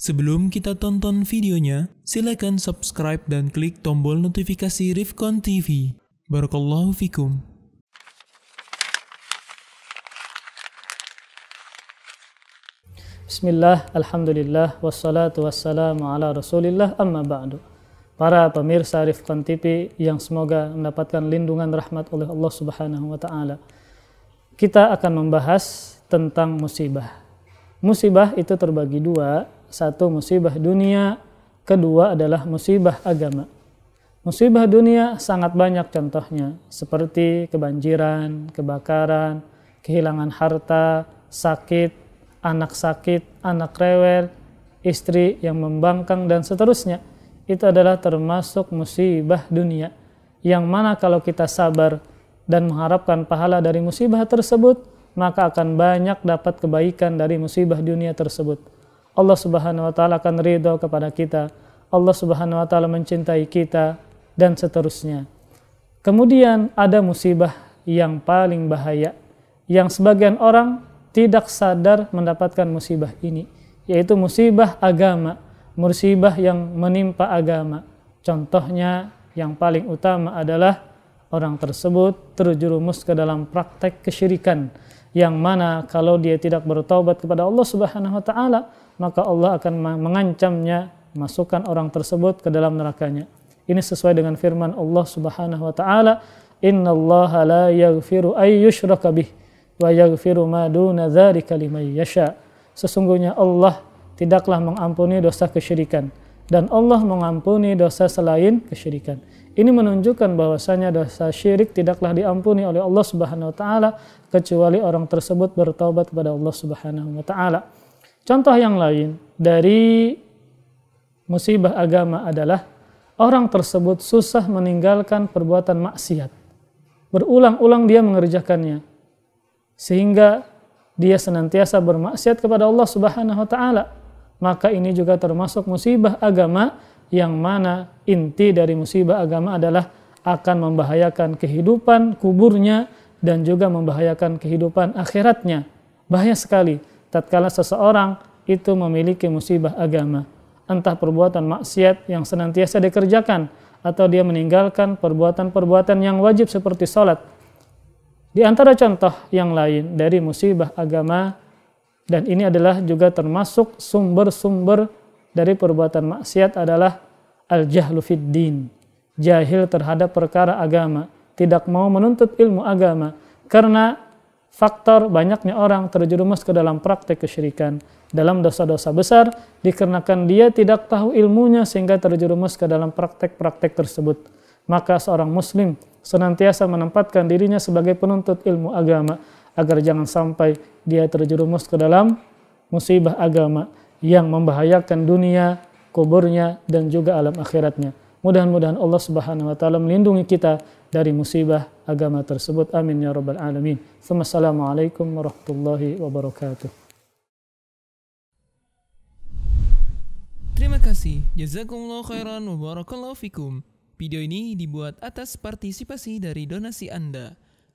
Sebelum kita tonton videonya, silakan subscribe dan klik tombol notifikasi Rifkon TV. Barakallahu fikum. Bismillah, Alhamdulillah, wassalatu wassalamu ala rasulillah amma ba'du. Para pemirsa Rifkon TV yang semoga mendapatkan lindungan rahmat oleh Allah Subhanahu wa taala. Kita akan membahas tentang musibah. Musibah itu terbagi dua, satu musibah dunia, kedua adalah musibah agama. Musibah dunia sangat banyak contohnya, seperti kebanjiran, kebakaran, kehilangan harta, sakit, anak sakit, anak rewel, istri yang membangkang, dan seterusnya. Itu adalah termasuk musibah dunia, yang mana kalau kita sabar dan mengharapkan pahala dari musibah tersebut, maka akan banyak dapat kebaikan dari musibah dunia tersebut. Allah Subhanahu wa taala akan ridho kepada kita. Allah Subhanahu wa taala mencintai kita dan seterusnya. Kemudian ada musibah yang paling bahaya yang sebagian orang tidak sadar mendapatkan musibah ini, yaitu musibah agama, musibah yang menimpa agama. Contohnya yang paling utama adalah orang tersebut terjerumus ke dalam praktek kesyirikan yang mana kalau dia tidak bertaubat kepada Allah Subhanahu wa taala maka Allah akan mengancamnya masukkan orang tersebut ke dalam nerakanya. Ini sesuai dengan firman Allah Subhanahu wa taala, "Innallaha la yaghfiru ayyushraka bih wa yaghfiru ma duna dzalika liman yasha." Sesungguhnya Allah tidaklah mengampuni dosa kesyirikan dan Allah mengampuni dosa selain kesyirikan. Ini menunjukkan bahwasanya dosa syirik tidaklah diampuni oleh Allah Subhanahu wa taala kecuali orang tersebut bertaubat kepada Allah Subhanahu wa taala. Contoh yang lain dari musibah agama adalah orang tersebut susah meninggalkan perbuatan maksiat. Berulang-ulang dia mengerjakannya sehingga dia senantiasa bermaksiat kepada Allah Subhanahu wa taala maka ini juga termasuk musibah agama yang mana inti dari musibah agama adalah akan membahayakan kehidupan kuburnya dan juga membahayakan kehidupan akhiratnya. Bahaya sekali tatkala seseorang itu memiliki musibah agama, entah perbuatan maksiat yang senantiasa dikerjakan atau dia meninggalkan perbuatan-perbuatan yang wajib seperti sholat. Di antara contoh yang lain dari musibah agama dan ini adalah juga termasuk sumber-sumber dari perbuatan maksiat adalah al-jahlu fid din. Jahil terhadap perkara agama. Tidak mau menuntut ilmu agama. Karena faktor banyaknya orang terjerumus ke dalam praktek kesyirikan. Dalam dosa-dosa besar dikarenakan dia tidak tahu ilmunya sehingga terjerumus ke dalam praktek-praktek tersebut. Maka seorang muslim senantiasa menempatkan dirinya sebagai penuntut ilmu agama agar jangan sampai dia terjerumus ke dalam musibah agama yang membahayakan dunia, kuburnya dan juga alam akhiratnya. Mudah-mudahan Allah Subhanahu wa taala melindungi kita dari musibah agama tersebut. Amin ya rabbal alamin. Assalamualaikum warahmatullahi wabarakatuh. Terima kasih. Jazakumullah khairan wa barakallahu fikum. Video ini dibuat atas partisipasi dari donasi Anda.